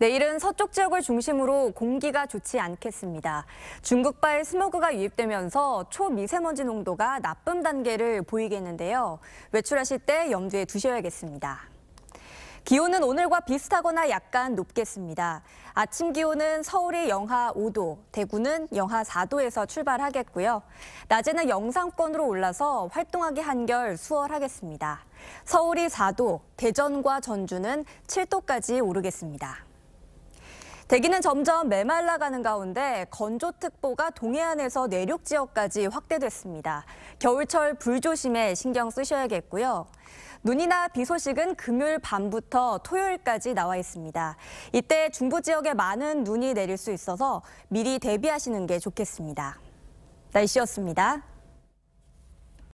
내일은 서쪽 지역을 중심으로 공기가 좋지 않겠습니다. 중국발 스모그가 유입되면서 초미세먼지 농도가 나쁨 단계를 보이겠는데요. 외출하실 때 염두에 두셔야겠습니다. 기온은 오늘과 비슷하거나 약간 높겠습니다. 아침 기온은 서울이 영하 5도, 대구는 영하 4도에서 출발하겠고요. 낮에는 영상권으로 올라서 활동하기 한결 수월하겠습니다. 서울이 4도, 대전과 전주는 7도까지 오르겠습니다. 대기는 점점 메말라가는 가운데 건조특보가 동해안에서 내륙 지역까지 확대됐습니다. 겨울철 불조심에 신경 쓰셔야겠고요. 눈이나 비 소식은 금요일 밤부터 토요일까지 나와 있습니다. 이때 중부 지역에 많은 눈이 내릴 수 있어서 미리 대비하시는 게 좋겠습니다. 날씨였습니다.